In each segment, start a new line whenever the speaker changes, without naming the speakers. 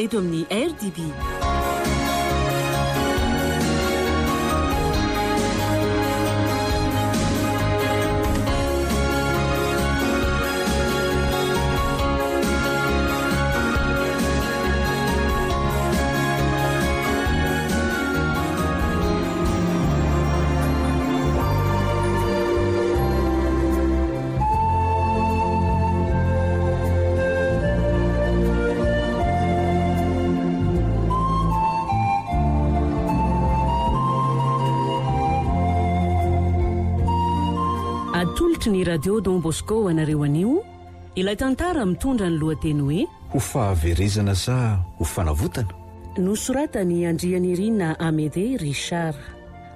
ادومنی ار دی بی ny radio dom bosko anareo anio ilay tantara mitondra ny lohanteny hoe
ho fahaverezana zao ho fanavotana
nosoratany andrianyrina amede rishara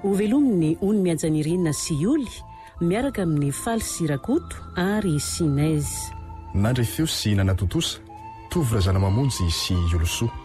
ho velominy ony miaja ny irina sy oly miaraka amin'ny faly sirakoto ary sinaizy
nandrefeo sy hnanatotosa tovyrazana mamonjy sy olosoa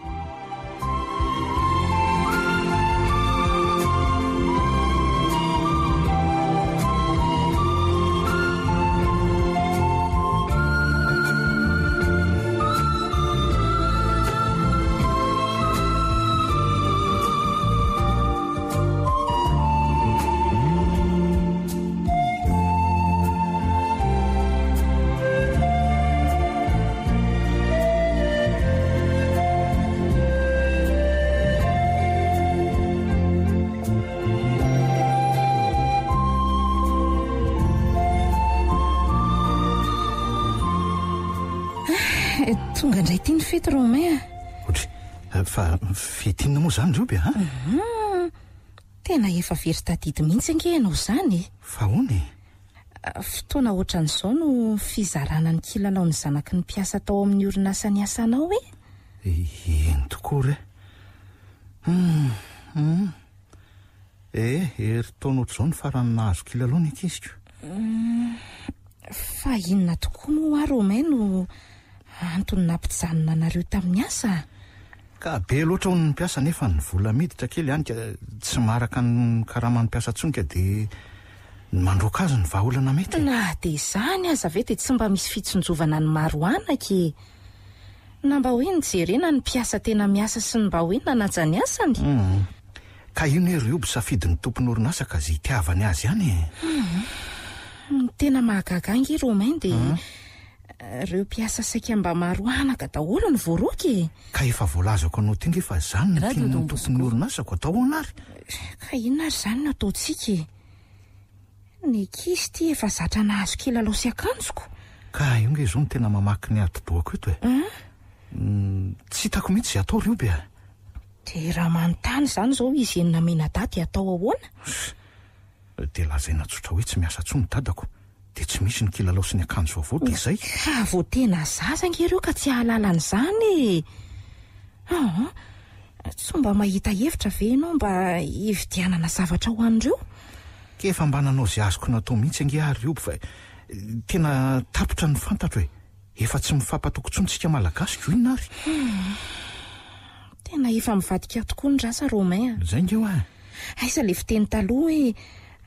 ngandray tia ny feto romain a
oatra eh, fa fitinona moa zany roby a
mhm. tena efa veritadidy mihitsy angehianao zany e
fa ah, onye
fotoana oatran'izao no fizarana ny kilalao ny zanaky ny piasa atao amin'ny orina asany asanao oe
ino toko r
ehu u
ee eritaona oatra'izao no faranonahazo kila loany ankiziko
fa inona tokoa hmm, hmm. eh, hmm. mo a romain no antony nampianona anaeo tamin'ny aska
be loata hon ny as nefa nyvla miditra kely ana tsy maaka nkaraha manompiasa ntonia d ny mandroa az ny aaholana mety na de
zany aza ave di tsy mba misy fitsonjovana ny maoaaka e. namba hoe nyjerena ny piasa tena miasa sy ny mba hoe nanajany asanyka hmm.
io nerioby afidiny tompony horinasaka za itiavany azy hanye
hmm. ny tena mahagagangy iromain de hmm. reo mpiasa sai mba mahoanaka dahoa no aao
tgaefa ninntoton orinaahoa
inoa ary zany no aoazoe e? io
ga zao no tena mamaky ny adoao eto et mm? mm, hio mihitsy a ato
haoanaoienaaaahde
lazay natsotra hoe tsy miasa ts mio de tsy misy ny kila laosi ny akanjo avaode zayza
ah, zangy ieo ka ty ahalaln'zabaahhi
veaaombae baao zay azoko natao mihitsy ange aobfaaitra ny fntateef tsy mifampatokontonotsikaaaako iaemadi hmm.
tooanasaaina zangeo e. aazale fitenytaha oe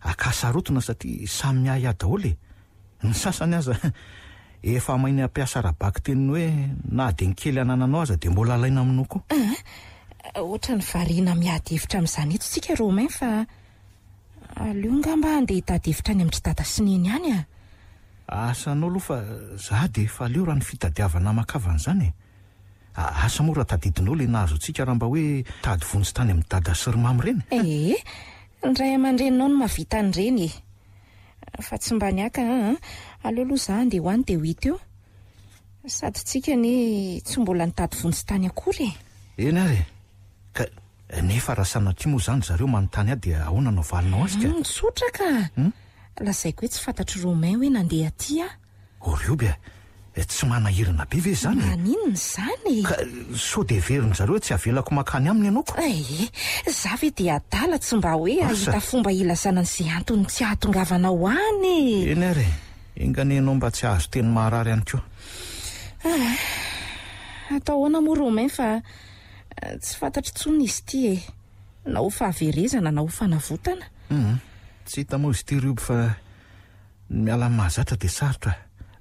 akasarotona sati saymiah adaolo e asayazfmainy ampiasarabaky tenny hoe na de nikely anananao aza dembola alaina mino kona
mayevitra eh, m'zanyetosikaanoedevitra ny amtry
aaieolo fza defahaleo raha no fitadiavana akaanzanaamoratadiin'olo nahazotsika raha mba hoe tady vonjy tany amin'y dada sirymamy ireny
ee eh, nray aman-dreninao no mahavita an'ireny e fa tsy mba niaka a ah, a ah. alohaaloha zah ndeha hoany de hoet eo sady tsika ny tsy mbola nitady vontsy tany akory e
ena ar e ka nefa rahasana atri moa zany zareo manontany aho de ahonanao valinao azy
kanitsotra ka mm, hmm? lazaiko hoe tsy
fantatry romain hoe nandeha ty a oroby a Eh, tsy manahirina be ve zany aninony zanyeka so de veriny zareo tsy havelako mankany aminy ianaoko e eh, eh,
za ve de adala tsy mba hoe ahita fomba ilazanan'izay antony tsy hahatongavana hoany
eny ary enganeanao mba tsy ahazo teny maharary ihany ko
a atao hoana moromain fa tsy fantatry tso ny izy ity e nao fahaverezana na o fanavotanau
mhm. tsy hita maao izy ity roby fa miala n mahazatra de sarotraah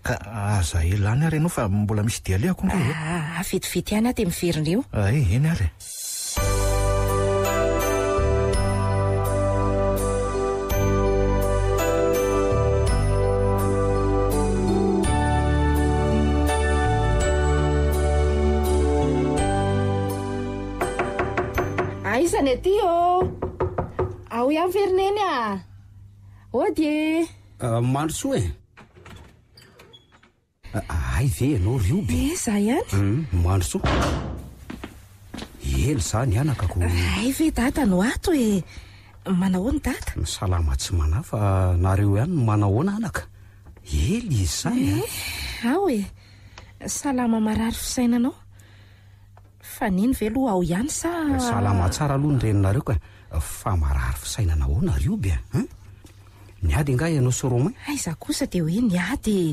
ka ah, za elany ary anao fa mbola misy di ale ako nra
eavitivity eh? any ah dy ah, miverina
io ae eny ary
aizany aty o oh. ao iaho miverineny a ah. ohdy
mandro tso a eh? e ay ve anao roby zah ihany hmm, mandro so ely za ny anaka ko ay
ve data no ato oe manahoany data
salama tsy manafa nareo hany manahoana anaka ely izy zany eh, eh?
ao e salama marary fisainanao fa niny ve loha ao ihany saalama tsara
aloha nyreninareo ko a fa marary fisainanahona roby a eh? n hmm? niady anga ianao seromain
ay za kosa de hoe ny ady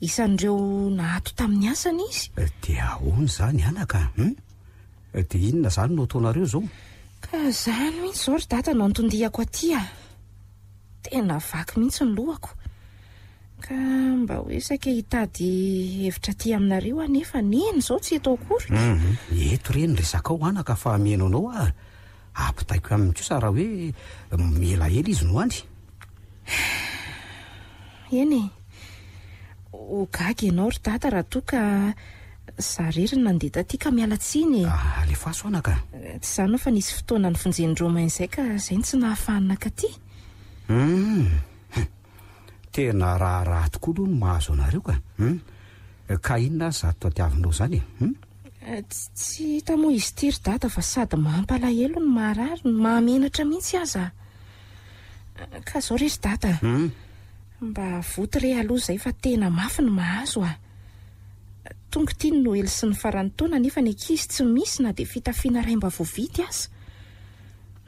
isan'ireo nato tamin'ny asana izy
eh, de ony zany anaka u hmm? eh, de inona zany no tonareo zao
ka zany ihitsy zao ry datano antondihako aty a ah. tena vaky mihitsy ny loako ka mba hoe saika hitady hevitra ty aminareo a nefa neny zao tsy atao koryka
nieto mhm. reny resakao anaka fa maino anao a ampitaiko aminkosa raha hoe mielaela izy no any eny e gag ianao ry data raha to
ka zarery nandeha taty ka mialatsinye ah, lefasoanaka tsy za naofa nisy fotoana ny finjendromainizay ka zay ny tsy nahafananaka
tyuahara hmm. tokoa loha no mahazo anareo ka hmm? ka inona zattodiavindro zany
e tsy hitamo izy ity ry data fa sady mampalahelo no mahraro mahamenatra mihitsy aza eh, ka zao rery data mba voty ire aloha izay fa tena mafy ny mahazo a tongotiany no ely sy ny faranytaona nyefa ny akizy tsy misy na dea fitafiana ray mba voavity aza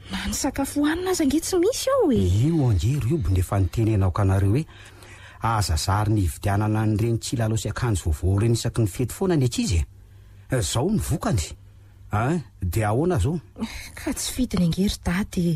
na ny sakafo hoanina aza nge tsy misy ao e io angery iobo nefa nitenenaoka anareo hoe azazary ny ivitianana nyireny tsy lalo asyakanjo vovo reny isaky ny fety foana ny ats izy e zaho ny vokany en de ahoana zao
ka tsy fidi ny angery dady e.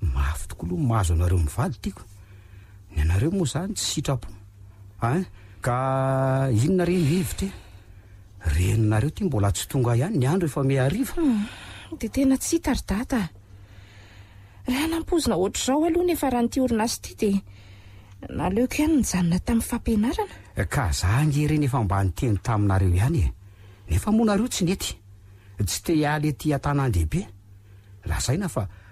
mafy toko loha mahazo anareo mivady tiako ny anareo moa zany tsy sitrapo en ka inona reny hivitra e reninareo ty mbola tsy tonga ihany ny andro efa me arivhaaeoa tam'ny ka zah e, ngerenyefa mba niteny taminareo ihany e nefa moanareo tsy nety tsy te ale ty atana andehibe lazaina fa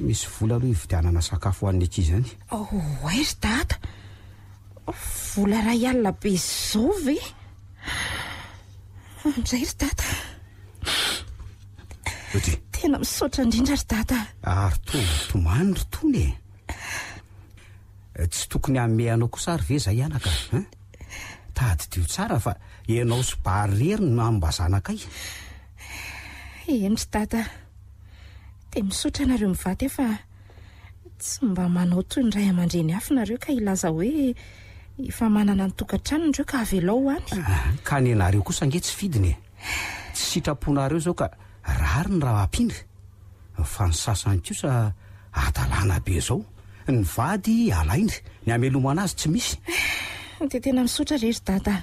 misy vola aloha ivitianana sakafo ho anykz zany
ay oh, ry data vola rahay alina be zovy hmm, zay ry data sty tena misaotra indrindra ry data
artotomany ah, rotony e eh, tsy tokony amey anao ko sary ve zay anaka en tady deo tsara fa enao sobarreryn nambazanaka
i enry data de misotra nareo mivady ahfa tsy mba manao toy ndray amandre ny hafinareo ka ilaza hoe efa manana nytokantrano indreo ka avelao hoany ah,
ka nynareo kosa nge tsy fidiny e tsy sitraponareo zao ka rary ny raha ampiiny fa ny sasany kosa atalana be zao ny vady anainry ny amelomanazy tsy misy
de tena misotra rehetry data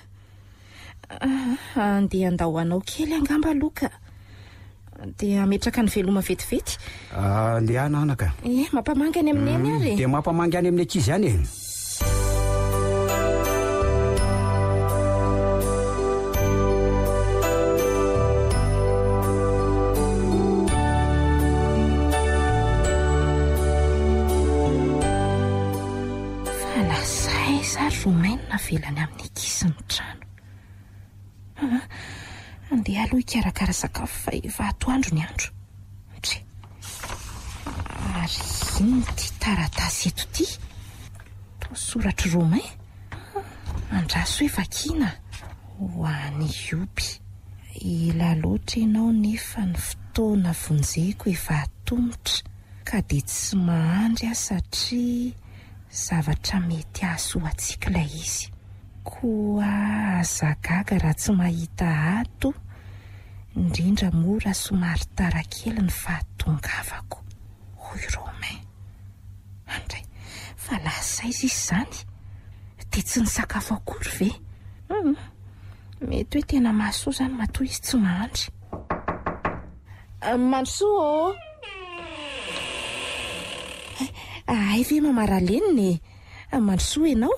ah, andeha andaho anao kely angamba loka dia metraka ny veloma
vetivetyleananaka
ah, e eh, mampamangy any amin'ny any mm, ary di
mampamangy any amin'ny ankizy iany e
fa lazay za roamainona velany amin'ny ankisny trano ah, andehha aloha ikarakara sakafo fa evaatoandro ny andro dre ary iny ti taratasy etoty to soratry romain andraso hoevakina hoany iopy ela loatra ienao nefa ny fotoana vonjehiko evaatomitra ka de tsy mahandry aho satria zavatra mety ahzo ho atsika lay izy koa azagaga raha tsy mahita ato indrindra mora somarytara kely ny fahatongavako ho iro main andray fa laa zay izy izy zany de tsy ny sakafo akory veum mety hoe tena maasoa izany matoa izy tsy mahandry mandrosoa ay ve mamaraleninae mandrosoa ianao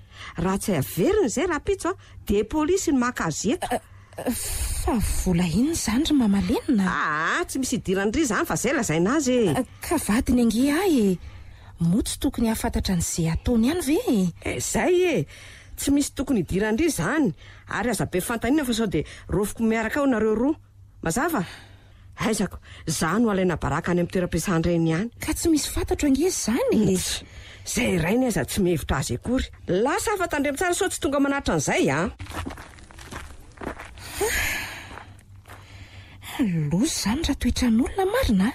raha tsy aaveriny zay raha pitso a de polisy ny makazeto eh, eh, fa vola inny zany ry mamaleninaaah tsy misy hidirandry zany fa zay lazainazyeka eh, vadiny ange ah e mo tsy tokony hahafantatra n'zay ataony ihany vee zay e tsy misy tokony hidirandry zany ary azabe fantanina fa sao de rofoko miaraka ao nareo roa mazava aizako za no alainabaraka any ami'y toerampiasanrany any ka tsy misy fantatro ange zany e. zay rainy aza tsy mhevitra azy akory lasa fatandriamitsara so tsy tonga manaitra an'izay ah? ah. ao zany rahao n'naiaaay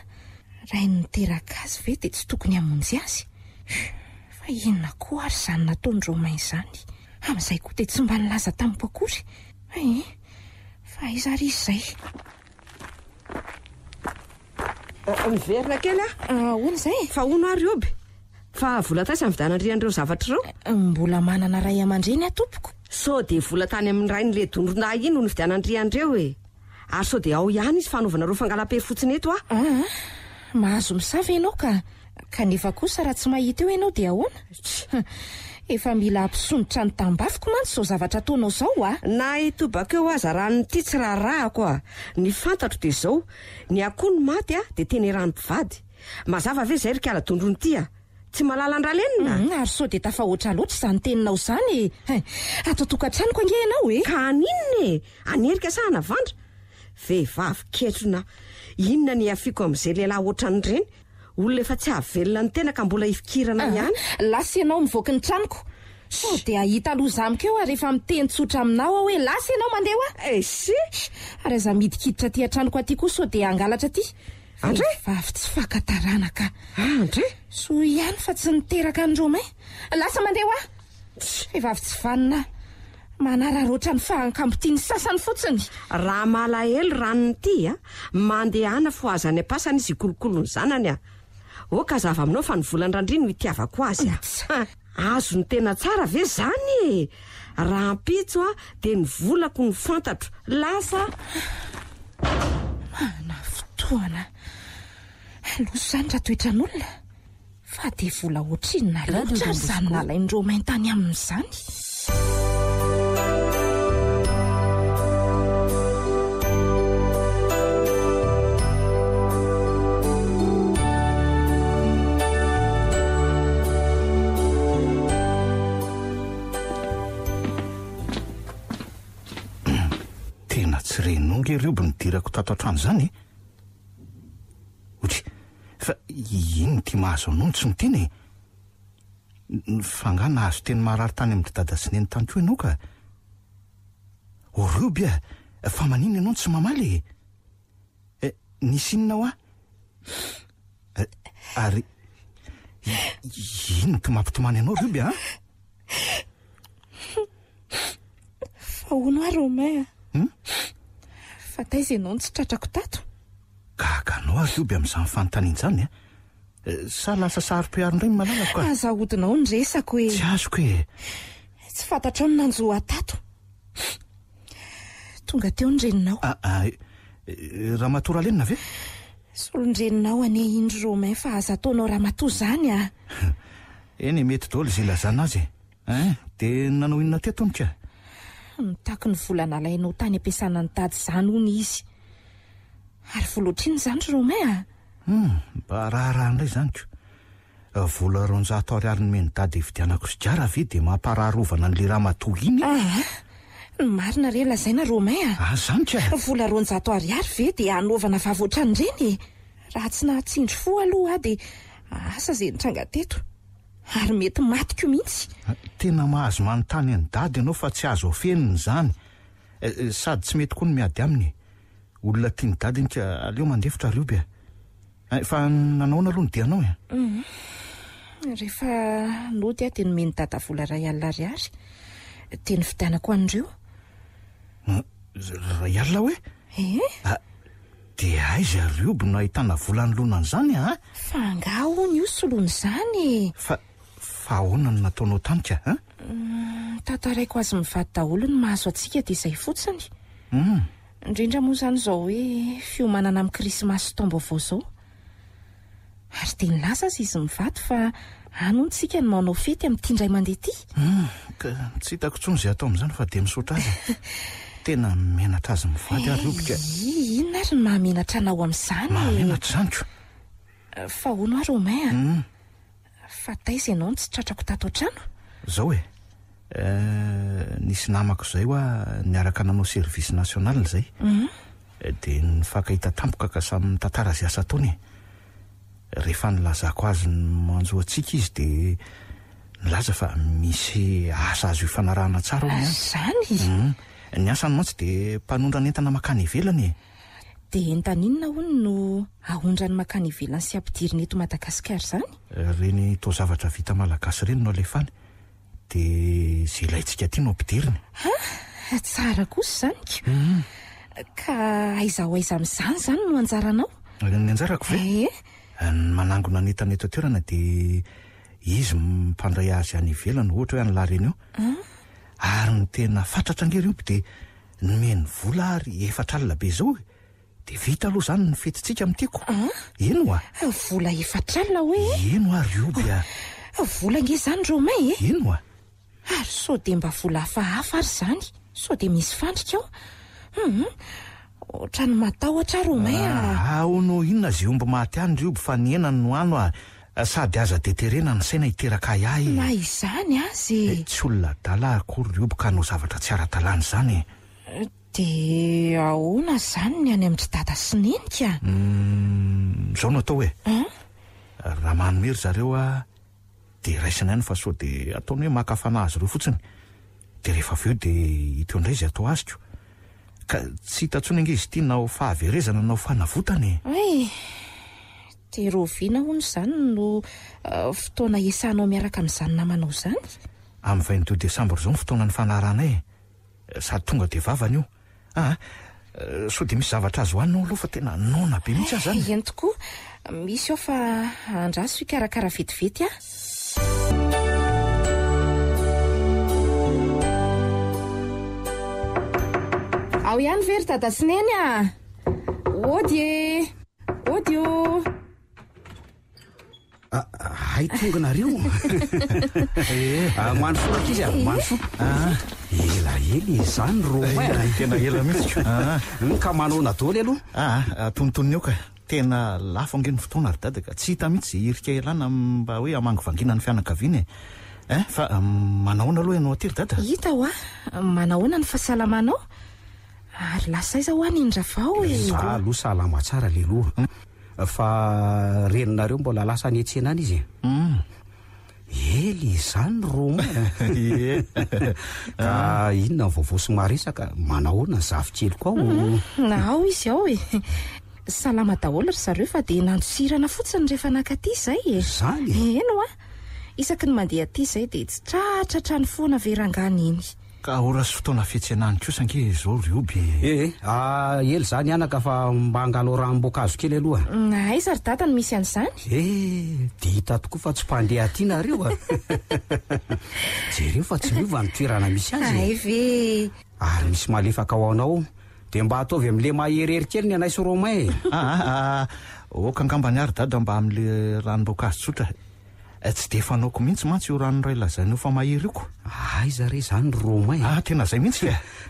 ve dtsytoyino yaooaimaykoady mba tamkaizay
miverina kely aolzayoa ah? tain dianadranreoeoyamn'anle in h niaandranreysodeaihany izy fanaovanareo fangala-pey fotsiny etohazoaaiaaokfaraha ah, tsy mahita eoanao dahonaef
milampisootra ny abafiko mantsy zao zavatra taonao zao a
na itobak eo ahzaranonyity tsi raharahako a ah. ny fantatro de zao ny ako ny maty a ah, de teny ranompivadyazvve zay ran tsy malala andralena mhm, ary so de tafaoatra loatra za eh? e! ny teninao zanyei ataotok antranoko angeh ianao e iaehiainona ny ao amaylehilahynyelonaty hon ny en kmoa iiina iaylasy ianao mivokiny tranoko sode ahita loa zamiko eo a rehefa mitenytsotra aminao ah hoe eh? lasy ianao mandeha ho
a eh, si ar za miidikiditra tyatranoko aty koa so de angalatra ty
andravavy
tsy fakatanakaandre ah, sho ihany fa tsy niteraka ndromaiy
lasa mandeha ho a ivavy e tsy vanina manara rotra ny fahankambotia ny sasany fotsiny raha malahelo ranony tya ah. mande ana fo azany apasany izy kolokolony zanany aoka ah. zv aminao fanvolandrandri no tiavakoazy azonyena ve zany raha mpitso a de nyvolako ny fantatro lasamana
fotoana aloso izany raha toetran'olona fa dia vola oatrinona leatra ary zany nalainidreo main-tany amin'izany
tena tsirenonga irobo nidirako h tatoantrano izany eh? zao e! e, e, anao no tsy mitenye yfangahnahazo teny maharary tany ami'ytydadasineny tany keoa anao ka o rioby a hmm? fa manina anao ny tsy mamalyee nisy inonao ah ary ino o to mampitomana anao roby an
faho no aromay a u fa taizay anao no tsy tratrako tato
kaka anao ariobe amn'za nifanontaniany zany a sa
lasa saropiaro ndrayy malalak oazainao nesao oetsy azoko etsy fantara ao no nanjoatattonga teo nreninaoaa
ah, ah, e, e, raha matorahalnina aves
olondreninao any indro romain fa azataonaoraha mat zany ah
eny e, mety dalo zay lazanazy e en de nanao inona ty
tonikamitay va naainaotyana ny tay ny on iatrinnzr
Hmm, mba raharaha nray zanyko vola ronjato ariary no ma ny dady eviianako izyara ve de mamparahavana le rahmainyanare eh, eh?
lazaina anzanyavlaronjat ah, eh. ariary ve de anvana vavotranyrenye raha tsy nahatindry foaohaa ah, daa
nanarymetakmihitstnamahazo ah, manontany ny dady anao fa tsy azo fenny zanydytsymety oa n y afa eh, nanao na aloha no dianao e?
mhm. rehefa nody aho de ny meny datavola ray alina riary de eh? ah, ah? ny fitanako andreo
ray ala hoe e de aiza robo n ahitana volany lonanyzany a afa nga ony io solohny zany fa faahoana no nataonao tanika an ah? mm,
tantaraiko azy mivaty daholo ny mahazo atsika de izay fotsiny u mm. indrindra moa zany zao hoe fiomanana amn'ny krismasy tbovaoao ary de nlaza hmm, azy izymivat eh, hmm. fa ano n tsika no naonao fety ami'ity ndray mandeha
tykatsy hitakotsony zay atao am'izany fa deioraavainoa
aahaeaoamzanooafa taiza ianao no tsy tratrako tatotraozao
enisy eh, namako zay hoa niaraka nanao service national zay mhm. eh, denfakahitatampoka ka samtataa aao e. rehefa nilazako azy nmanjoantsika izy de nlaza fa misy asa azy o fnahaa tarahony zanyiny mm. aanymantsy dempanondrany entanaakanyveanyenoaonrny
makanyveany sy ampidiriny eto madaaiar zan
reytozavatravitaaaas reny no aefa d za ilayntsika aty no ampidirnyta
s zankoaizaho mm. aiza mizany zany noajaranaony
anjarako vee eh? ny manangona anentany atotoerana de izy mpandray azy anyvelana ohatra hoe anylahyreny ao mm. ary ny tena fantratra angeh rioby de nome ny vola ary efatralina be zao e. de vita aloha zany nyfetytsika ami'itiako eno mm? a ah, vola efatralna hoee eno ary oby a ah, vola nge zany reo may e
eno a ary sao de mba vola afahafa ary zany sao de misy fandrika ao
hum otrany mataotraromay aono ah, ah, inona zay omby maty any roby fa nienany no anoa ah, sady aza de terena ny saina hiteraka ayahya zaz eh, tsy olona dala akory rob ka no zavatra tsy aratalany zany e.
de ahona zany ny any ami'tsy data sy ni
hmm, zao no atao e? he raha manomery zareo a de raisina ihany fa soa de ataony hoe mahkafanahazy reo fotsinydeeheaveo deiondray ka tsy hitantsona inga izy ity nao fahaverezana nao fanavotanae
ae te roviana hono zany no uh, fotoana esanao miaraka amin'y zanona manao zany
amin'nyvayny deux decembre zao ny fotoana ny fanarana e sady tonga de vavana io aha uh, sao de misy zavatra azy hoaninao aloha fa tena nana be mihits ahy zan yeny tokoa
misy ao fa andraso okarakaraha vetivety ah ao ihany very ta dasineny a ody e odyo
ah, hai tonganareoehe ah, mano foakizy amanofo ah, elaela i zany ro tena eh, eh. ela
mihitsyko ka manaona doly aloha aa tonotonony eo ka tena lafoangeny fotoana ary dadaka tsy hita mihitsy irika elana mba hoe amangy vanginany fianakaviany e ein eh, fa mm, manahoana aloha inao atyry dadi hita
hoa manahoana ny fahasalamanao ary lasai e. za hoanindra avao eza
aloha salama tsara leloha hm? fa reninareo mbola lasa nyetsenany izy ely zany romoe da inona ny vovo so maresaka mana hona ny zavikely ko hm? mhm.
aho aao izy ao e salama daholo ry zareo fa de nandosirana fotsiny rehefa anaka ty zay ezany e? eno a isaky ny mandeha ty zay de tsytratratrany foana verangany iny
ka ora sy fotoana fietseanany kosanke zao rob ee eh, eh, a ah, ely zany anaka fa mba angalo ranombokazo kely alohaaa
mm, datn misy azn
ehe de hita tokoa fa tsypandehat naeoarefa ty mio nyoeana isy
anyeary
ah, misy malefaka ho anao de mba hataovy amle maherheri kely ny anaisy romain e oka angambany
ary dada mba amle ranobokaazo tora Eh, tsy de fanaoko mihintsy mantsy o ranonray lazainofa
mahery ioko azare zany romainah tena zay mihitsy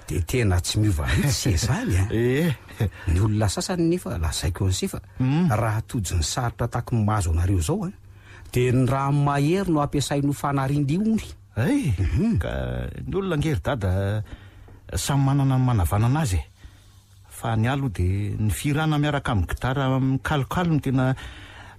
de tena tsy miova mihits sean eeny olona sasany nefalazaiko n'sfau mm. raha atony saritra tak ny mazo anareo zao e. a de ny raha mahery no ampiasai nofanarindiony ay mhm. ka ny olona angery da da eh, samy manana n manavana anazy
e fa ny alo de ny firana miaraka ami'y gidarakalokalo no tena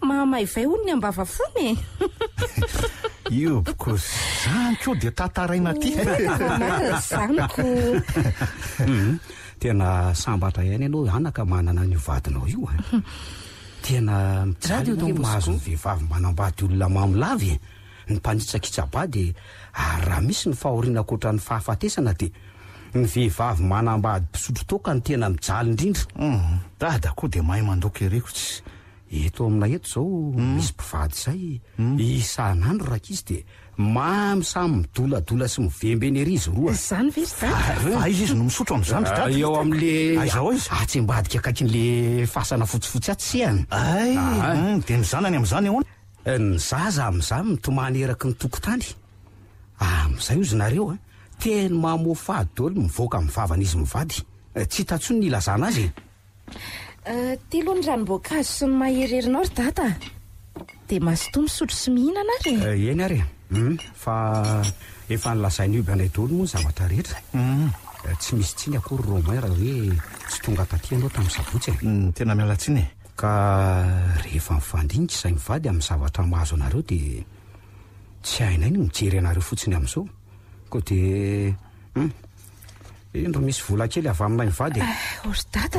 mama ivay ono ny ambavafona e
io boko zany ko de tatarainatyzanyko mm-hmm. tena sambatra ihainy ianao anaka manana nyovadinao io eh. tena mijalymazo ny vehivavy manambady olona mamilavy e eh. ny mpanitsakitsaba de ar ah, raha misy ny fahorianakotra ny fahafatesana de ny vehivavy manambady mpisotro tokany tena mijaly indrindra mm-hmm. da dakoa de mahay mandoka erekosy eto amina eto zao mm. misy mpivady zay mm. isan'andro raka izy de mamy samy midoladola sy mivembe ny eryzy roazanya izy izy no misotrozanydraeo ah, amlezaiz ah, atsymbadika ah, akaikyn'le fasana fotsifotsy atsy hanya mm, eh. de mizanany am'zany eh, nyzaza am'za mitomany eraky ny tokotany am'izay ozynareo a eh. teny mamo faadolo mivoaka mvavana izy mivady tsy hitatso ny lazana azy
Eh, teloha ny ranombôkaazo syny mahheryherina ory data de mahasotomby sotro sy mihinana
ryeny eh, aryfenlazainyb hmm? anaydlo moa ntehetsy isy tsin aoyhotsyoatatao tamiaots tea mialatinheinni za miayamvtrhazo ody aina imijey areo fotsiny am'zaoko dee hmm? ro misy vola kely avy aminay mivadyor e. eh, data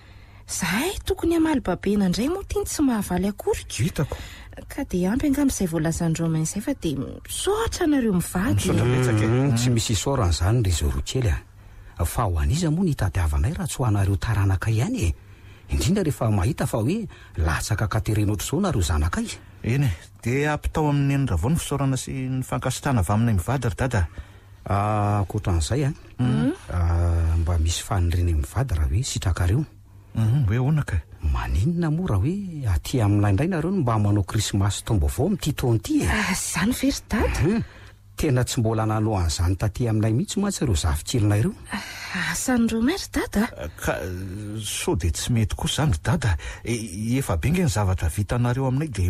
zahay tokony amal babena ndray moa tiny tsy mahavay
koka
de ampy angamzay volazandro manzay fa de miota nareomivady e.
mm, tsy mis oanzny zo eyhoanizmoa ny itadiavanay raha tsy ho anareo taranakay anyeidrindra rehfmahita fa hoe latsaka katerenotr zao nareo
zakaienedeampitao amin'y enra vao nyfoaa sy ta minayiadyr
daaymbineaadh o u mhm, hoe ahoanaka maninona moa raha hoe aty aminayindray nareo no mba manao krismasy tombo avao amitytony ty e zany ve ry dadau tena tsy mbola nalohan'zany taty aminay mihitsy moa atsyreo zavikelinareo
asany ah, romai ry dada
ah, ka
so de tsy mety ko zany ry dada e, efa be nga ny zavatra vitanareo aminay de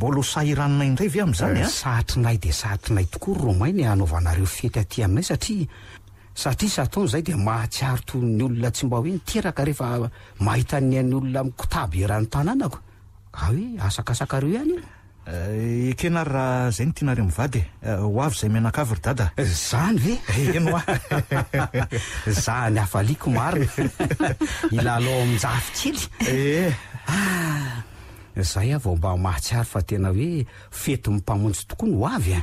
mbola hosah iranonay indray ve am'zany eh, a ah? satrinay de satrinay tokoa ry romai ny e, hanaovanareo fety aty aminay satria satria saataony zay de mahatsiaro to ny olona tsy mba hoe niteraka rehefa mahita anny an'nyolona mikotaby erahany tanànako a hoe asakasakareo
ihany eh, ekenary raha zay gny tianareo mivady e eh, hoavy zay mianakavy ry dada eh,
zany hve enoa za ny afaliko marina ilaloo aminjafi tsily eh ah zahy avao mba mahatsiary fa tena hoe fety mympamonjy tokoa ny hoavy a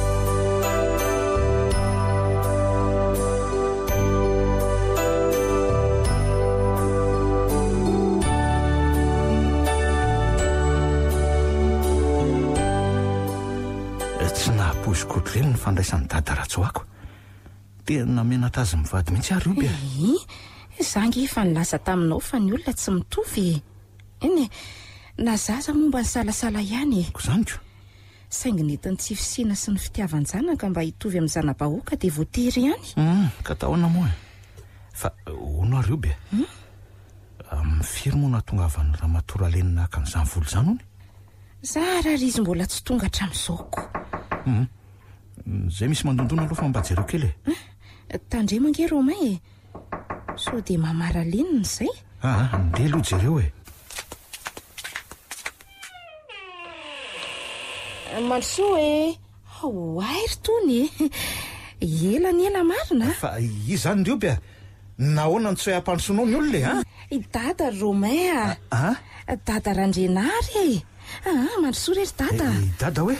keaayhitsyza ngyfa nilazataminao
fanyolona tsy miton azaza momba ny salasala ianyaignetiny sifiina sy nyfitiavanjanaka mba itovy amn'nyzanabahoka deno
hmm, e. aimnahgvan hmm? raha maoaeinaakanzany volo
zanyonaaha zy mbola tsytongatramzaoko
hmm? zay misy mandondona alohafa amba jereo kely e
eh, tandre manke romain e so de mamaraleninyzay
aa ah, ah, ndeh loha jereo e
eh, mandrosoa e oairy tonye ela ny ena marina
fa i zany reoby a nahoana nytsy hoa hampandrosoinao ny olone a ah?
i dada romain a a eh, dada rahandrenary e aa mandrosoa rery
dada dada hoe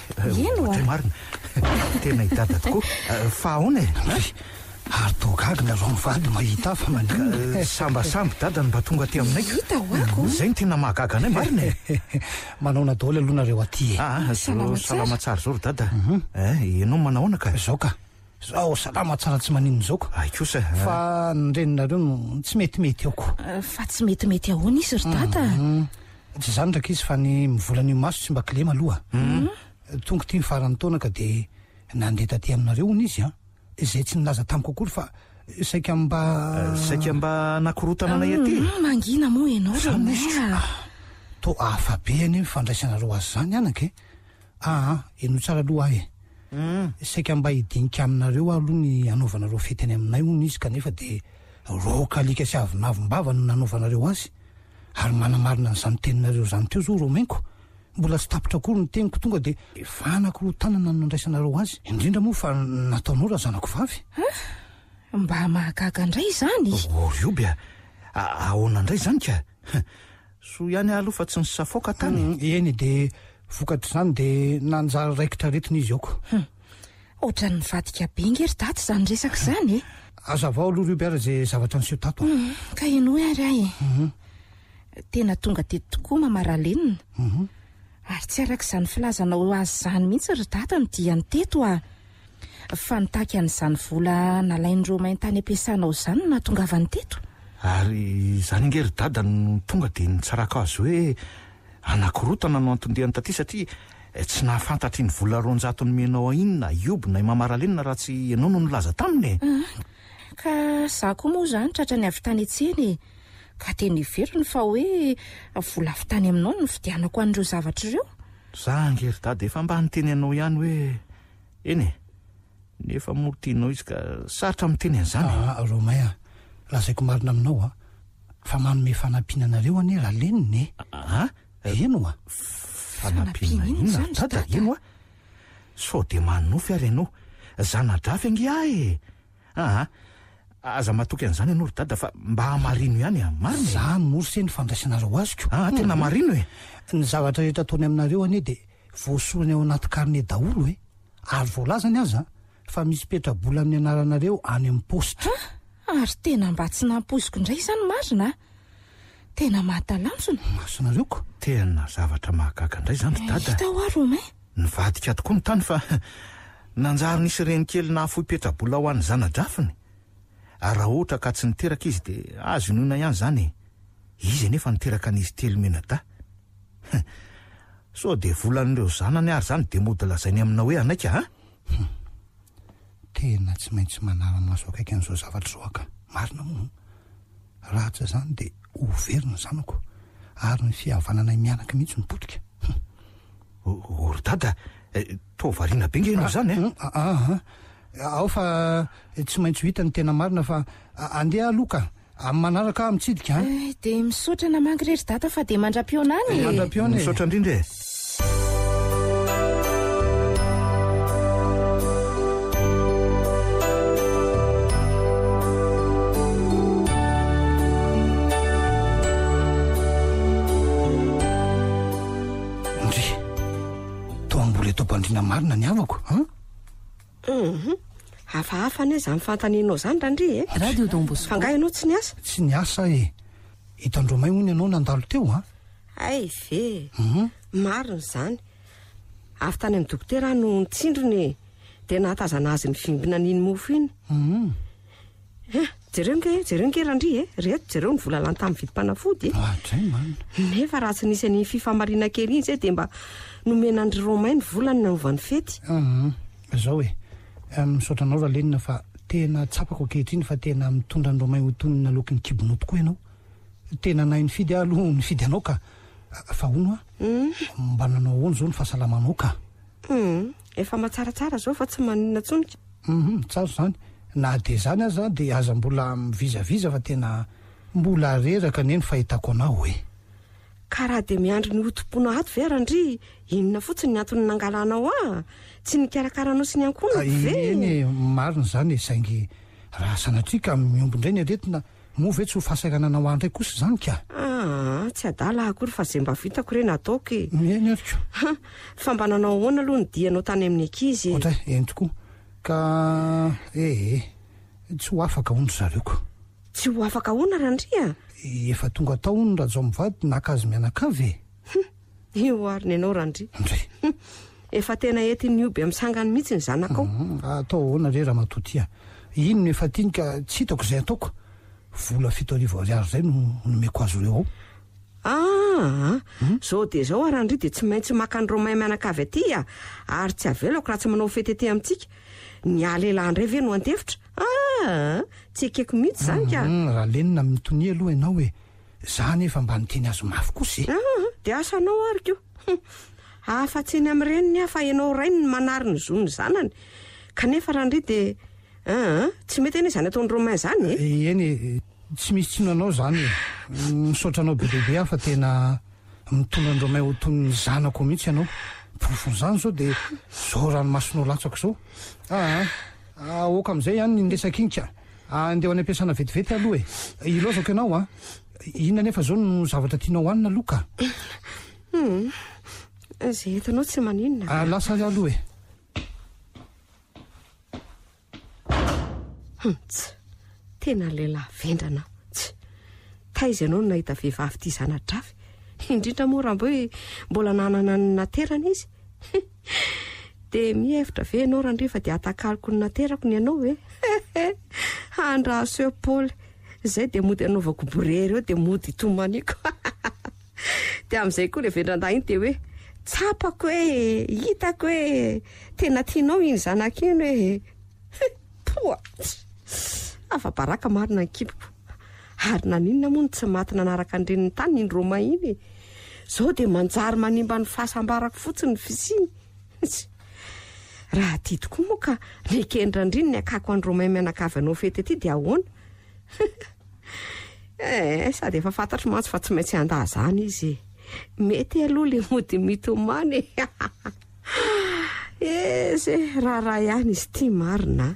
enoaina tena idada tokoafao
earoganaro mivay mahita afaaambaamby euh, dada mba tonga ty aminaikozay n tenamahaaana marinamanaona daholo alohnareo aty
aamazao mm, e. e. ah, ah, ro daaao mhm. eh, manaonaka zao ka zao
salamatsara tsy maniny zaokoao eh. fa nreninareono tsy metymety aoko eetsy euh, mhm. zany ndraiky izy fany mivolanio maso tsy mba klema aloha mm. mhm. togo ty mifaranyna ka de nandehataty aminareo ny izya ah. zay tsy nilaza tamikokory faaiynao sara aloha ah e saika mba idinika aminareo ah aloha ny anaovanareo fetyny aminay ony izy kanefa de rkalika syavinavombavano nanovanareo azy ary manamarina nyzanoteninareo zany teo zao ro mainko mbola sy tapitra akory no teniko tonga de fanako ro tanananona andraisanareo azy indrindra moa fa nataonao raha zanakovavybaahaaanray zay
rob ahoana ndray
zany kasiay aofatsy ny saotany eny de vokatr' zany de naanjar raikitra retina izy ao koadia be neri ato zany esa eh? zanyeazava loha roby ara zay zavata nyseo tatoka hmm.
ino arahytena mhm. tonga de tokoa mamaralenina mhm. ary tsy arak'izany filazanao azy zany mihitsy ry data mdia ny teto a fa nitaky an'izany vola nalaindro maintany ampiasanao zany nonahaavn
eary zany nge ry dada no tonga de nitsarak azy hoe anakorotana no antondehany taty satria eh, tsy nahafantatry ny vola roanjato ny menao ainona iobina i mamaralenina raha tsy anao no nolaza taminy
ekzako ah, moa zany tratra ny avytany atsenye fa teny hiverony fa hoe vola fitany aminao no fidianako an'ireo zavatra ireo
za angry dady efa mba nyteny anao ihany hoe eny e nefa moro teninao izy ka
sarotra ami teny an'izanya romay e. ah raha zaiko marina aminao a fa mano me fanampina anareo anye raha lenina e. a ah, ah, eh, eno a fanamnapinna ainino nazn dada eno
a sao de manonao fiara anao zao nadrafy ingyah e aha ah. aza mahatoky an'izany ano ry dada fa mba hahmarino ihany e, a
marina e. a ny mor se ny fandraisanareo azyko ah, tena mm. mario e ny zavatra rehetra ataony aminareo ane de voasoany ao anaty karne daholo e ary voalazany aza fa misy petrabola amin'ny anaranareo any amin'ny postra ah, ary tena mba tsy nahmpoziko indray zany marina
tena mahatalanona
masonareo kotea zavatra mahaaka ndray zany r eh, daditaoaromadatooannenikeyahrahoan ary ah, raha ohatra ka tsy niteraka izy de azo noina ihany zany e. izy anefa niteraka n'izy telo mena da soa de vola n'ireo zanany ary zany de mody lazainy aminao hoe anaika a ah? hmm. tena tsy maintsy
manara no asoakaiky n'izao zavatra zoaka marina mo ratsa zany de hoveriny zanako ary ny fiavananay mianaka mihitsy nipotika orydada eh, tovariana be ingenoo ah, zany eh? hmm, aa ao fa eh, tsy maintsy ho hita ny tena marina fa andeha aloka am'ny manaraka aho mitsidikaa eh, di
misaotra namangyrehtr datfa dmandra-pionaydra-pionadr
eh, indre taony mbola atao bandrina marina ny avako an
afaafan zafatanao zanyadanaots ntsy n asa e
hitandromaio iny
anao nandalo teoaveainzanatny am'ydokter nontsindronye de nahatazanaazny vimbinannyfo
inreo
e reo neadereto areo nvolalany tanny
vidipanaodaahatin'aainy nanan'nyfetzao e amnisotranao eh, rahalenina fa tena tsapako ankehitriny fa tena mitondra andro maiy otonyna aloky ny kibonotokoa ianao tena nahy 'ny fidy ah aloha ny fidy anao ka ah, fa ho no a ah? hmm? mba nanao ahoany zao ny fahasalamanao kaefaahaaraara hmm. zaofa tsyaa u mhm, tsaro zany na de zany aza a de aza mbola mivizaviza fa tena mbola reraka ne no fahitako anao oe eh.
karaha de miandro ny hotom-pona ato ve raindry inona fotsiny
nyantony nangalanao a tsy nikarakaranao sy ny ankonaveeny ah, mariny zany e, saingy raha sanatri ka miombondray ny aretina mov e tsy ho fahasairananao andray kos zany ka
aa ah, tsy ada lah kory fa zay mba vitako reny
ataokoenohafambananao
ahoana aloha no dianao tany amin'ny akizyeaen
tokoaka eheh tsy ho afakaondry zareoko tsy ho afaka hoana raindry a efa tonga taony raha jao mivady nak azo mianakavy eu
i oarina ianao raindry ndr
efa tena etiny oby ami'sangany mihitsy ny zanaao mhm, ah, atao oana re raha matotia ino no efatinika tsy hitako zay ataoka vola fito rivo riary zay nomeko azo eo ao
a ah, hmm? zao de zao a rahaindry de tsy maintsy maka nydromahy mianakavy ty a ary tsy avelako raha tsy manao hofetete amintsika nyahlehilahndrayve no antefitra
a ah, tsy akaiko mihitsy zany ka mm, mm, raha lenina mtonia aloha ianao oe zany efa mba niteny azo mafy
kosye a ah, de asanao aryko afa tseny am'reniny afa ianao raino n manari ny zony zanany kanefa raha indre de a ah,
tsy mety ena zany atao ndromain zany e eh, eny eh, tsy misy tsinoanao zany e. misaotranao be bebe afa tena mitonaandromain otonyny zanako mihitsy ianao pofono zany zao de zao ranomasonao latsako zao aa ah, ah, ah, oka am'izay hany nresanka inyka andeho any ampiasana vetivety aloha e ilozako ianao a inona nefa zao no zavatra tianao hoanina alohka
u hmm. eh, zay hitanao tsy
maninona lasa aloha e
ontso hmm, tena lehilahy vendranaotsy taizy anao no nahita vehivaavy ity zana dravy indrindra moa rahamba hoe mbola nananany naterana izy de mieitra ve anao ranrefa de ataako ny naeako ny anao hoeandrase py zay de modyanaovakobrer eo de mody tomaniko de am'izay koa le vendrandah iny de hoe tsapako oe hitako hoe tena tianao iny zanakeny hoei nan renyanyiny zao de manjary manimba ny fahasambarako fotsiny visi s raha ty tokoa moka nekendra indriny ny akako andro may mianakavy anao fety aty de ahoana eh sady efa fantatro mantso fa tsy maintsy anda zany izy mety aloha ila modi mitomany h ez e raha raha ihany izy ty marina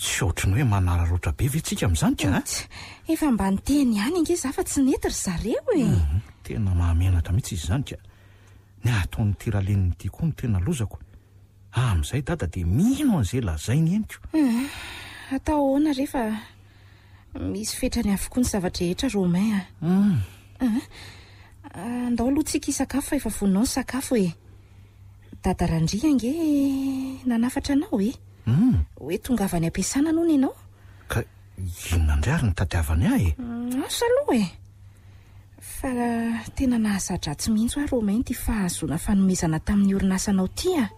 tsy otriny hoe manara rotra be ve tsika am'zany ka eh?
efa mba nyteny iany nge zafa tsy nety ry zareo e eh? mhm,
ta mahamenatra mihitsy izy zany ka ny ataon'ntirahalenndi koa no tenaozako am'izay ah, dada de mino anzay lazainy
ekoasy rany avoko
yzareheanaaoha
afafaninao nyeaaaindrageae
umhoe
mm. tongavany ampiasana anoh ny ianao
ka inonandriary ny tadiavany ah ea
eahaaratsy mihintsyaantahaoa aeana tami'yaaiatshyah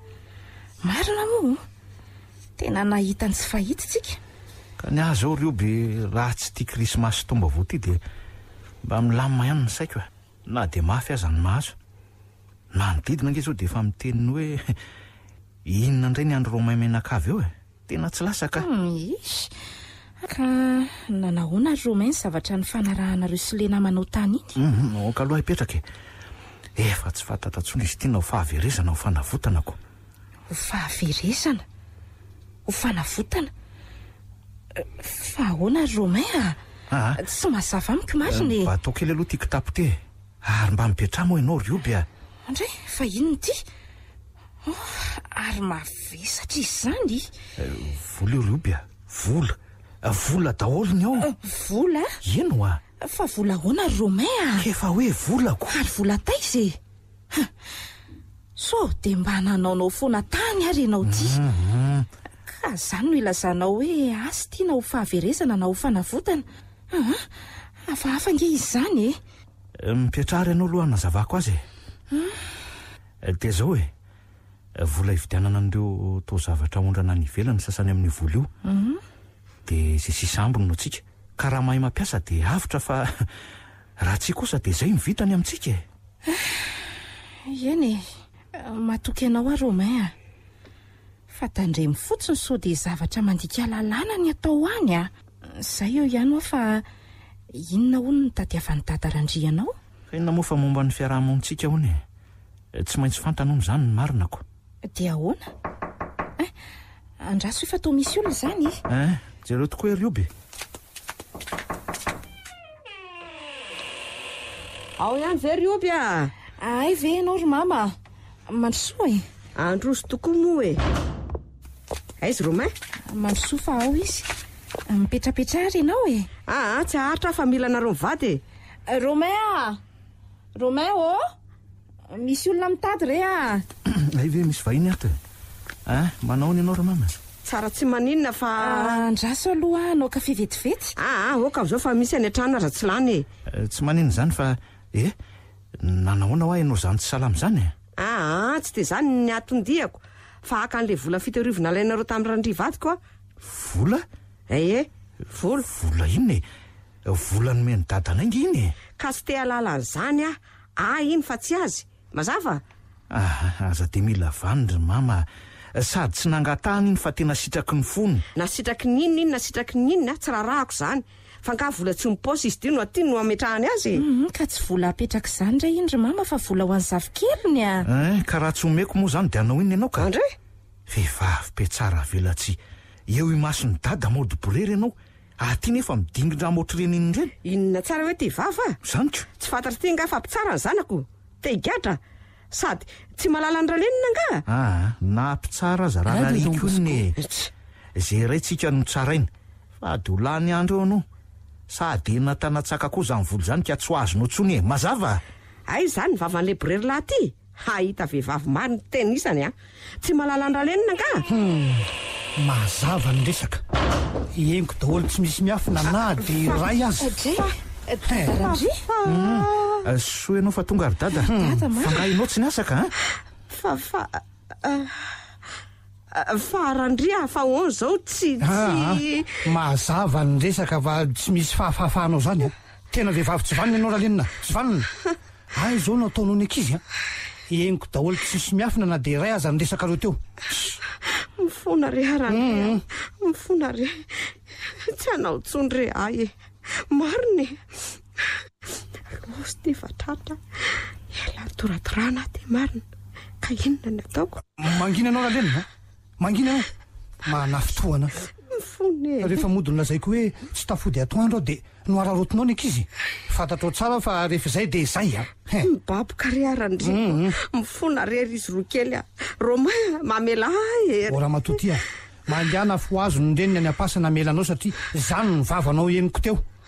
zao reobe aha tsy ti rismasy tomba vao ity de mba mlamimahanny saiko a e. na de mafy azany mahaso nanodidina angeh zao de efa miteniny hoe inona indray ny andro romain mainakavy eo e tena tsy lasakai
hmm, ka nanahoana ryromain y zavatra ny fanarahanareo solenamanaotany
inykaaohaeae hmm, hmm, tsy fatatantsondra izy tiana hofahaeezaahfaakoaharyainahatsy ahaaa
mkana e.
atao kely aloha tia kitapotee ary mba mipetramo anao
robyadaainn Oh, ary mahve satri izy zany
eh, vola o roby eh, eh, a vola vola daholony
ao vola enoa fa vola hoana ry romain a efa hoe volako ary vola tai zee soo de mba ananaonao fona tany ahre anao ti mhm. ka zany no ilazahnao hoe aso tiana ho fahaverezana na ho fanavotana aa afa afa nge izy zany
e mipiatrara ianao lohana zavahko azy e de zao e vola hivitianana amindreo to zavatraondrana ny ivelany asany amin'yvl i abohay odayvitany amitsika
eny e matoka ianao a romain a fatandremy fotsiny so de zavatra mandika lalana ny ataoany ah. zahy eo ihany oa fa inona hono no
tadiafany datarandranaoinona moafa momba ny fiarahamontsika onytsy e? maintsyfantan nzanynymarinako
di ahoana ei eh, andraso hoefa atao misy olona zany izy
eh, jareo tokoa heroby
ao iany ve roby a ai ah, ve anao romama mandrosoa e androso tokoa noo e a eh, izy romain mandrosoa fa ao izy mipetrapetrary anao e aa ah, ah, tsy ahatra fa mila anareo mivady e romain a romain o misy olona mitady re a
ay ve misy vahiny ato e? a manaona anao rahamamtr
tsy mannafaeeaazafamiy a anoaat
tsy manina zanyf e nanaona hah anao zany tsy salam zaaa e?
ah, ah, eh, eh, e? tsy te zany nyaof n'la volaftoiona ainaro ah, tamrandraoaeeoinvo nonoaaigi nhaif
ah aza de mila vanidry mama sady tsy nangatahany iny fa tenasitraky ny fononnaira
ninony inynai ninon atsy raha rahao zf nga vola ty mposy iz ty no aty noatrahany mhm, a
eh, hay oako moa andeaonadhe
asony dada maodborery anaoat ah, nefa midingindraha motra reninydrenyinna sra hoe to tga fmn sady tsy
malala an ralenina anga aa ah, na mpitsara
za
rah naikonye zay ray tsika no tsara iny fa dy o lany andro eo no sady natanatsaka koa zany volo
zany ka tsy ho azono ntsoiny e mazava ay zany vavanylebrery lahy ty ahita vehivavy mari ny tennisany a ah. tsy malala andralenina anga hmm, mazava nydresaka enko daholo tsy misy miafina na dy
ray azy Hmm. Ah, so ianao fa tonga ary dadaaangahanao hmm. tsy nasaka
afafa
fahrandrafa ah, ah, oao zao tsy atsya mazava nyresaka fa tsy misy fahafahafahanao zany a tena vehivavy tsy vanony anao rahalenina tsy vanony ay zao nataonony ankizy an eniko daholo tsisy miafina na de ray aza nyresaka reo teo mifona re aramifona
hmm. tsy anao tsondrea are
mangina anao rahandrenya mangina anao manafotoana e. rehefa modiny lazaiko hoe tsy tafody atoandro ao de noararotonao ny akizy fantatrao tsara fa rehefazay de zaya eeoraha mm, mm. matotia mandiana fo azo nondreniny ny apasana melanao satria zano nyvavanaoeniko teo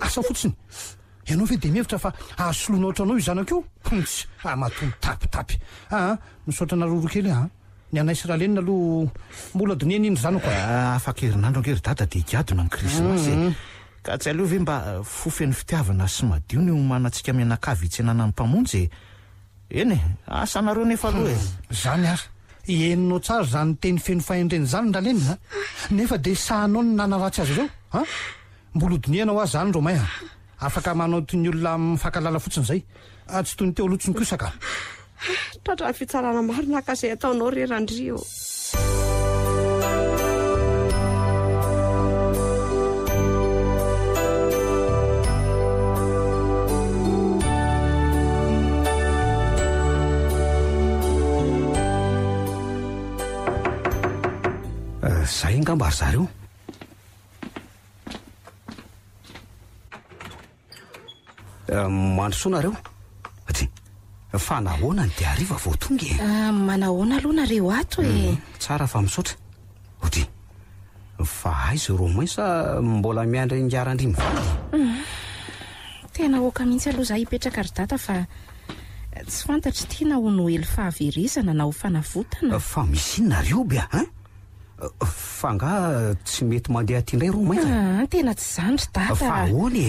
asa fotsinyianao ve dehevitanaoa aoaaorroeyn anaiahaena oola inindr nkoaakerinando ngery dada de giadna
ny risase mhm. ka tsy aleo ve mba ah, fofeno fitiavana sy madionyomanaatsika
minakavts anana ny ponye eny eaaaeo neaotenfeodreaaoaeo mbolo odinianao ahy zany reo maiy ha afaka manao tony olona mifankalala fotsiny zay ah, tsy toy ny teo lotsiny kosaka
tratra fitsarana maro
naaka eh, zay ataonao
rerandreo
zay nygambary zareo Eh, mandrosoanareo ty fanahonany de ariva vo
tonga e ah, manahona alohanareo
ato e mm, tsara fa misotra oty fa aizy ro mainsa mbola miaindry ingarandrimyvo
mm. tena oka mihitsy aloha zah hipetraka ry data fa tsy fantatra tia naho noely fahaverezana na ho fanavotana
eh, fa misy ino nareo by a ein eh, fangah tsy mety mandeha tia ndray ro maits
ah, tena tsy zandry
dataone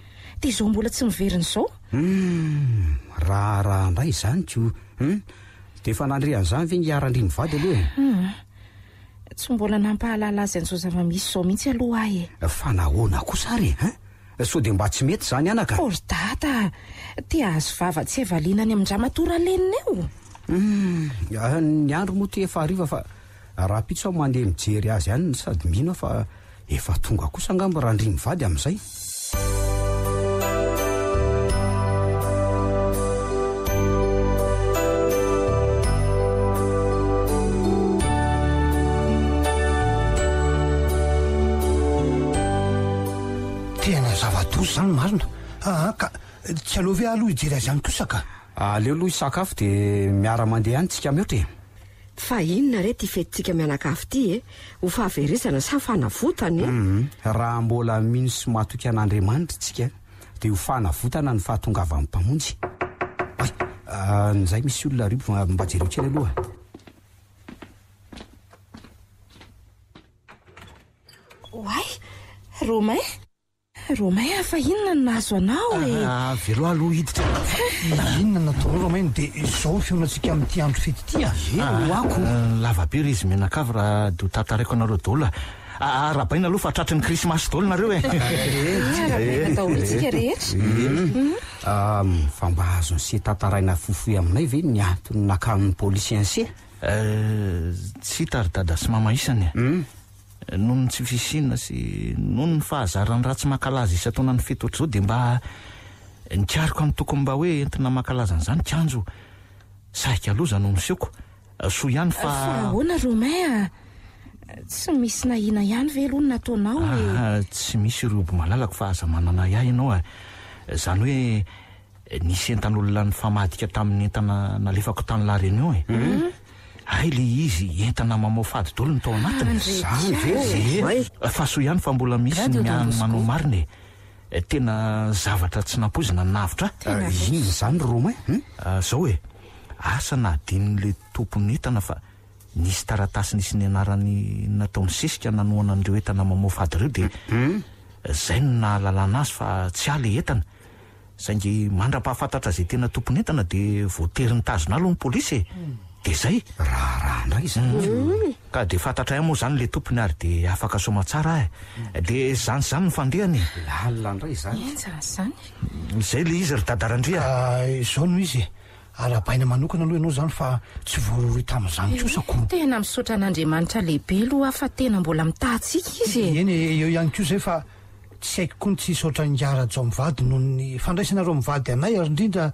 ty zao mbola tsy miverin' zaou
hmm, raha raha ndray zany ko um hmm? de efa nandrean'zany ve nyarandry mivady aloha eu
hmm. tsy mbola nampahalalaza an'zao zavamisy zao mihitsy aloha ahy
e fa nahona kosa re a so de mba tsy mety zany anaka or
data ti azo vava tsy havalianany amnra matora lenina aou
ah, ny andro moa ty efahaia fa raha pitso a mandeha mijery azy hany sady mihinoa fa efa tonga kosa angamborahandry mivady amn'zay
zany malina aa ah, ka tsy aloha ave aloha ijer a zany
kosa ka ah, aleo aloha isakafo de miara-mandeha any tsika mihoatrae
fa inona
reo ty fetyntsika mianakafo ity e eh? ho fahaveresana sa hofanavotany eh?
mhm. raha mbola mihino so mahatoka an'andriamanitra tsika de ho fanavotana ny fahatongava amin'y mpamonjy ay ah, n'izay misy olona riobmba jeriotsy ly aloha
oay
roma
e roainoaeoohidirinona nao roan de zao feonatsika ami'ity andro fetyti aao ah, ah, ah,
lavabe ry izy minakavy raha di tataraiko anareo dolo rahabaina alohafa atratriny krismasy dolonareo
e eh. eh, ifambahazon eh, mhm. se tantaraina fofoy aminay ve niatony nakanon'ny polisience
tsy tary dada sy mamaisanya mm. nonony tsy fisinna sy nono ny fahazaany raha tsy ahakalaza isataona ny fetotr zao de mba niiariko an' tokony mba hoe entina mahakalazanyzany anjo sai lozanonosoos
ihhantsy mis ahina ihaennaoatsy
euh, misy ah, eh? ah, robo malalako fahaza manana iah anao a ah. zany hoe eh, nisy entan'olona ny famadika htamin'ny entana nalefako tany lahyreny o e eh. mhm. ay le izy entana mamao fady daolony tao anatiny fahsoa ihany fa mbola misy iahnnymanao mariaetnazavatra e, tsy napozina naitrainy ah, zany rmanzao ah, easanahadinin'la tompony entna fa nisy taratasnisy nyanarany nataon'ny sesika nanoana mm-hmm. andreo etnamamaofady reod ohazy ah eangandra-pahafantatrazay e, tena tompony entana de voaterin'ny tazona aloha ny polisy e mm. de zay raha raha ndray z mm. ka de fantatra hy moa zany le tompony ary de afaka somatsara de zansy zany
nofandehany aa ndray zany zay le izy ry dadaraindria ah, zao noh izy arabaina manokana aloha ianao zany fa tsy voarorotami'zany kosa koh eny eo iany ko zay fa tsy haiko koa ny tsy saotranngiarajao mivady noho ny fandraisanaro mivady anay ary indrindra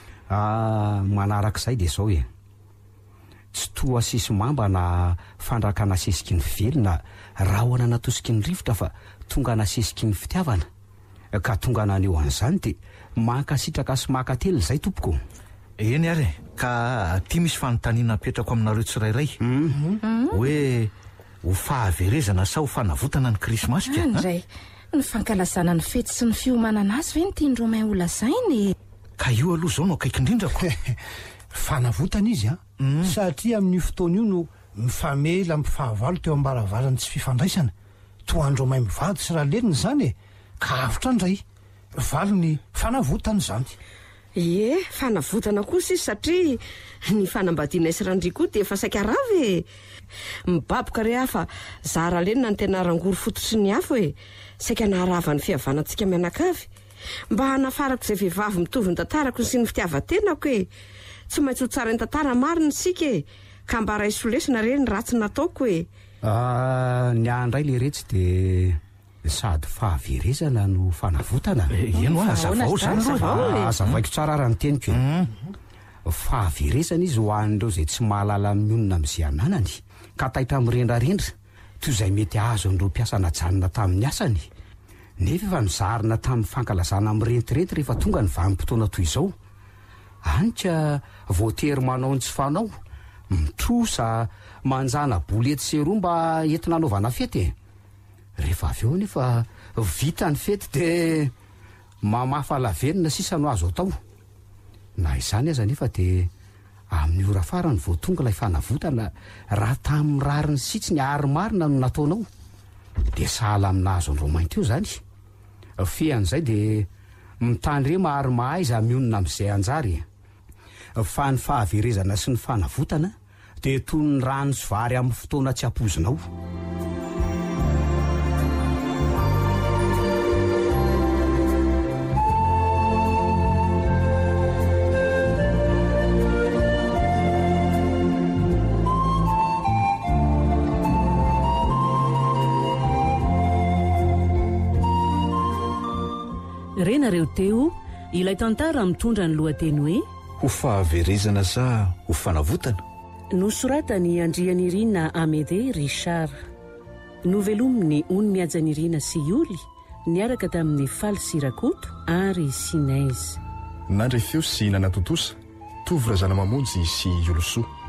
Ah, manarak'izay dea zao e tsy toa asesy mambana fandraka na sesiki ny velona raha hoana natosiki ny rivotra fa tonga na sesiky ny fitiavana ka tonga anan eo an'izany di maka sitraka sy maka tely izay tompoko eny ary eh ka ty misy fanontaniana mpetrako aminareo tsirairay mhm.
hoe ho fahaverezana sa hofanavotana ny krismasy kandray
ny
fankalazana ny fety sy ny fiomana ana azy ve notianromain olazainy ka io aloha zao no ankaiky indrindrako e fanavotana izy a ah. mm. satria amin'ny fotona io no mifamela mpifahavalo teo ambaravalany tsy fifandraisana to andro may mivady sy rahalenina zany e ka afitra ndray valo ny fanavotany zany ea
osi saaaais akdaahae nao otoan mba hanafarako izay vehivavy mitovy ny tantarako sy ny fitiavatenako e tsy maintsy ho tsarany tantara marina sika e ka mba ray solesina ire ny ratsy
nataoko e ah, ny andray le retsy di sady fahaverezana no fanavotanayzavaiko eh, eh, e. ah, otsara raha ny teniko e mm-hmm. fahaverezana izy hoanndreo izay tsy mahalala y onona ami'izay ananany ka tahitra amin'nrendrarendra toy izay mety azo an'dro mpiasa najanona tamin'ny asany nefa efanzarina tamin'ny fankalazana am'nrentirenty reefatonga nvnipoaaovoatery manao ntsyfanao mitrosa manjanabolety sero mba etinanaovana fetyeoefvitany e. fetdeafeina sisano zoeorafarany votonglayfatana raha tam'nyrari ny sitsy ny arimarina no nataonao de shala aminazoanro maint eo zany fean'izay dia mitany ire maharymahaiza mionona min'izay anjary fa ny fahaverezana sy ny fanavotana dia toy ny rano sovary amin'ny fotoana tsy ampozinao
renareo teo ilay tantara mitondra ny lohateny hoe
ho fahaverezana zao ho fanavotana
nosoratany andria nyriana amede rysara novelominy ono ni aja ny riana sy ioly niaraka
tamin'ny falysirakoto
ary sy naizy nandrefeo sy nanatotosa tovyrazana mamonjy sy iolosoa